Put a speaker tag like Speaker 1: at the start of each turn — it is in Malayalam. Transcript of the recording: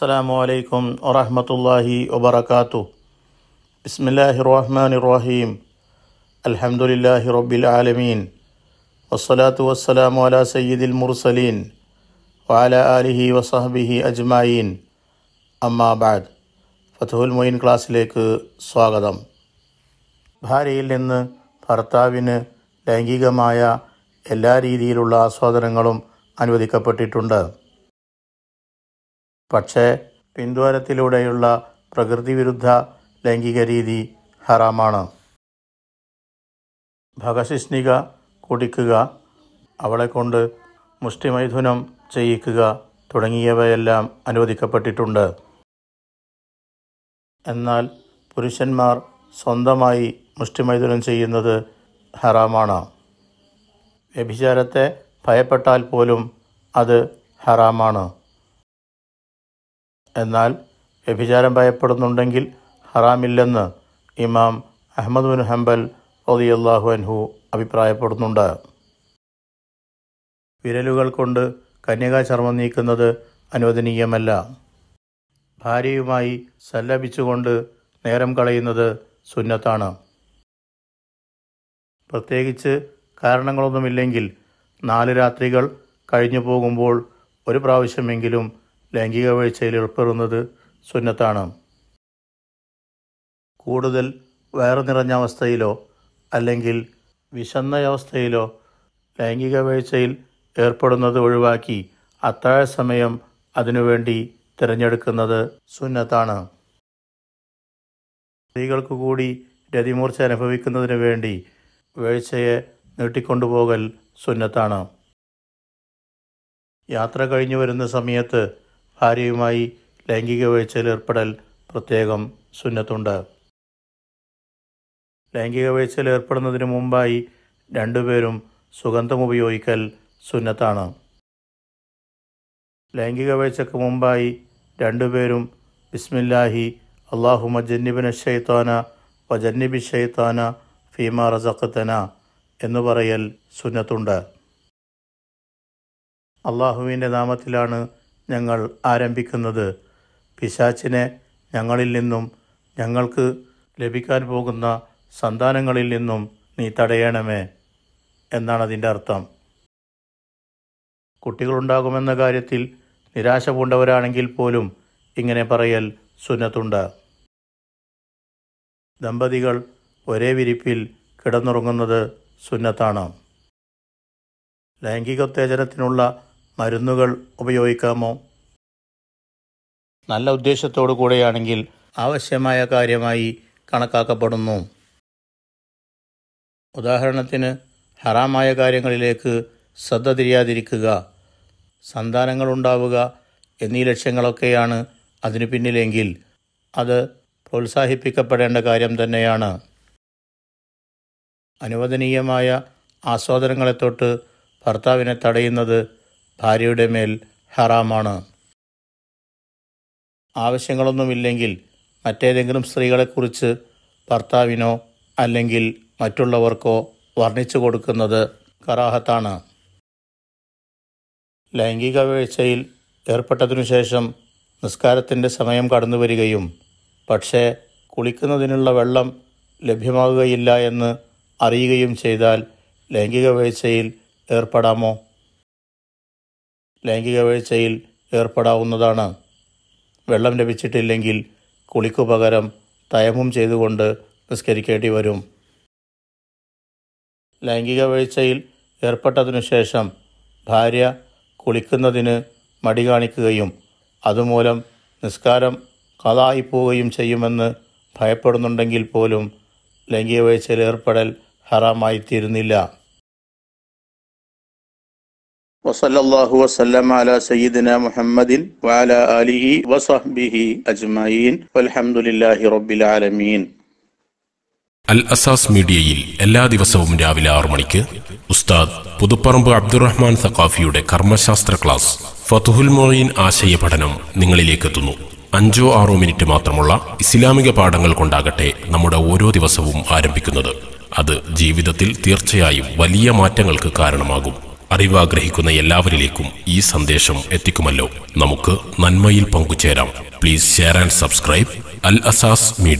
Speaker 1: അസ്സാം വലൈക്കും വറഹമത്തല്ലാഹി വബർക്കാത്തു ബിസ്മില്ലാഹി റഹ്മാൻ റഹീം അലഹമുല്ലാഹി റബ്ബിൽ ആലമീൻ വസ്സലാത്തു വസ്സലാമു അല സയ്യിദിൽ മുർസലീൻ വാല അലിഹി വസഹബിഹി അജ്മായീൻ അമ്മാബാദ് ഫതഹുൽ മൊയിൻ ക്ലാസ്സിലേക്ക് സ്വാഗതം ഭാര്യയിൽ നിന്ന് ഭർത്താവിന് ലൈംഗികമായ എല്ലാ രീതിയിലുള്ള ആസ്വാദനങ്ങളും അനുവദിക്കപ്പെട്ടിട്ടുണ്ട് പക്ഷേ പിന്ദ്വാരത്തിലൂടെയുള്ള പ്രകൃതിവിരുദ്ധ ലൈംഗിക രീതി ഹറാമാണ് ഭഗശിഷ്ണിക കുടിക്കുക അവളെക്കൊണ്ട് മുഷ്ടിമൈഥുനം ചെയ്യിക്കുക തുടങ്ങിയവയെല്ലാം അനുവദിക്കപ്പെട്ടിട്ടുണ്ട് എന്നാൽ പുരുഷന്മാർ സ്വന്തമായി മുഷ്ടിമൈഥുനം ചെയ്യുന്നത് ഹറാമാണ് വ്യഭിചാരത്തെ ഭയപ്പെട്ടാൽ പോലും അത് ഹറാമാണ് എന്നാൽ വ്യഭിചാരം ഭയപ്പെടുന്നുണ്ടെങ്കിൽ ഹറാമില്ലെന്ന് ഇമാം അഹമ്മദ് ബിൻ ഹംബൽ റതിയല്ലാഹു അൻഹു അഭിപ്രായപ്പെടുന്നുണ്ട് വിരലുകൾ കൊണ്ട് കന്യകാചർമ്മം നീക്കുന്നത് അനുവദനീയമല്ല ഭാര്യയുമായി സല്ലപിച്ചുകൊണ്ട് നേരം കളയുന്നത് സുന്നത്താണ് പ്രത്യേകിച്ച് കാരണങ്ങളൊന്നുമില്ലെങ്കിൽ നാല് രാത്രികൾ കഴിഞ്ഞു പോകുമ്പോൾ ഒരു പ്രാവശ്യമെങ്കിലും ലൈംഗിക വീഴ്ചയിൽ ഏർപ്പെടുന്നത് സുന്നത്താണ് കൂടുതൽ വയറു നിറഞ്ഞ അവസ്ഥയിലോ അല്ലെങ്കിൽ വിശന്ന അവസ്ഥയിലോ ലൈംഗിക വീഴ്ചയിൽ ഏർപ്പെടുന്നത് ഒഴിവാക്കി അത്താഴ സമയം അതിനുവേണ്ടി തിരഞ്ഞെടുക്കുന്നത് സുന്നത്താണ് സ്ത്രീകൾക്ക് കൂടി രതിമൂർച്ച അനുഭവിക്കുന്നതിന് വേണ്ടി വീഴ്ചയെ നീട്ടിക്കൊണ്ടുപോകൽ സുന്നത്താണ് യാത്ര കഴിഞ്ഞു വരുന്ന സമയത്ത് ഭാര്യയുമായി ലൈംഗിക ഏർപ്പെടൽ പ്രത്യേകം സുന്നത്തുണ്ട് ലൈംഗിക ഏർപ്പെടുന്നതിന് മുമ്പായി രണ്ടുപേരും സുഗന്ധം ഉപയോഗിക്കൽ സുന്നത്താണ് ലൈംഗിക വീഴ്ചയ്ക്ക് മുമ്പായി രണ്ടുപേരും ബിസ്മില്ലാഹി അള്ളാഹു മജന്നിബിന ഷെയ്ത്താന വജന്നിബി ഷെയ്ത്താന ഫീമ റസഖത്തന എന്ന് പറയൽ സുന്നത്തുണ്ട് അള്ളാഹുവിൻ്റെ നാമത്തിലാണ് ഞങ്ങൾ ആരംഭിക്കുന്നത് പിശാച്ചിനെ ഞങ്ങളിൽ നിന്നും ഞങ്ങൾക്ക് ലഭിക്കാൻ പോകുന്ന സന്താനങ്ങളിൽ നിന്നും നീ തടയണമേ എന്നാണ് അതിൻ്റെ അർത്ഥം കുട്ടികളുണ്ടാകുമെന്ന കാര്യത്തിൽ നിരാശ പൂണ്ടവരാണെങ്കിൽ പോലും ഇങ്ങനെ പറയൽ സുന്നത്തുണ്ട് ദമ്പതികൾ ഒരേ വിരിപ്പിൽ കിടന്നുറങ്ങുന്നത് സുന്നത്താണ് ലൈംഗികോത്തേജനത്തിനുള്ള മരുന്നുകൾ ഉപയോഗിക്കാമോ നല്ല ഉദ്ദേശത്തോടു കൂടെയാണെങ്കിൽ ആവശ്യമായ കാര്യമായി കണക്കാക്കപ്പെടുന്നു ഉദാഹരണത്തിന് ഹറാമായ കാര്യങ്ങളിലേക്ക് ശ്രദ്ധ തിരിയാതിരിക്കുക സന്താനങ്ങളുണ്ടാവുക എന്നീ ലക്ഷ്യങ്ങളൊക്കെയാണ് അതിനു പിന്നിലെങ്കിൽ അത് പ്രോത്സാഹിപ്പിക്കപ്പെടേണ്ട കാര്യം തന്നെയാണ് അനുവദനീയമായ ആസ്വാദനങ്ങളെ തൊട്ട് ഭർത്താവിനെ തടയുന്നത് ഭാര്യയുടെ മേൽ ഹറാമാണ് ആവശ്യങ്ങളൊന്നുമില്ലെങ്കിൽ മറ്റേതെങ്കിലും സ്ത്രീകളെക്കുറിച്ച് ഭർത്താവിനോ അല്ലെങ്കിൽ മറ്റുള്ളവർക്കോ വർണ്ണിച്ചു കൊടുക്കുന്നത് കറാഹത്താണ് ലൈംഗിക വീഴ്ചയിൽ ഏർപ്പെട്ടതിനു ശേഷം നിസ്കാരത്തിൻ്റെ സമയം കടന്നു വരികയും പക്ഷേ കുളിക്കുന്നതിനുള്ള വെള്ളം ലഭ്യമാകുകയില്ല എന്ന് അറിയുകയും ചെയ്താൽ ലൈംഗിക വീഴ്ചയിൽ ഏർപ്പെടാമോ ലൈംഗിക വീഴ്ചയിൽ ഏർപ്പെടാവുന്നതാണ് വെള്ളം ലഭിച്ചിട്ടില്ലെങ്കിൽ കുളിക്കു പകരം തയമും ചെയ്തുകൊണ്ട് നിസ്കരിക്കേണ്ടി വരും ലൈംഗിക വീഴ്ചയിൽ ഏർപ്പെട്ടതിനു ശേഷം ഭാര്യ കുളിക്കുന്നതിന് മടി കാണിക്കുകയും അതുമൂലം നിസ്കാരം കഥായിപ്പോവുകയും ചെയ്യുമെന്ന് ഭയപ്പെടുന്നുണ്ടെങ്കിൽ പോലും ലൈംഗിക വീഴ്ചയിൽ ഏർപ്പെടൽ ഹറാമായിത്തീരുന്നില്ല وصلى الله وسلم على سيدنا محمد وعلى آله وصحبه أجمعين والحمد لله رب العالمين
Speaker 2: അൽ അസാസ് മീഡിയയിൽ എല്ലാ ദിവസവും രാവിലെ ആറു മണിക്ക് ഉസ്താദ് പുതുപ്പറമ്പ് അബ്ദുറഹ്മാൻ സഖാഫിയുടെ കർമ്മശാസ്ത്ര ക്ലാസ് ഫതുഹുൽ മൊയ്ൻ ആശയ പഠനം നിങ്ങളിലേക്കെത്തുന്നു അഞ്ചോ ആറോ മിനിറ്റ് മാത്രമുള്ള ഇസ്ലാമിക പാഠങ്ങൾ കൊണ്ടാകട്ടെ നമ്മുടെ ഓരോ ദിവസവും ആരംഭിക്കുന്നത് അത് ജീവിതത്തിൽ തീർച്ചയായും വലിയ മാറ്റങ്ങൾക്ക് കാരണമാകും അറിവാഗ്രഹിക്കുന്ന എല്ലാവരിലേക്കും ഈ സന്ദേശം എത്തിക്കുമല്ലോ നമുക്ക് നന്മയിൽ പങ്കുചേരാം please share and subscribe Al Asas media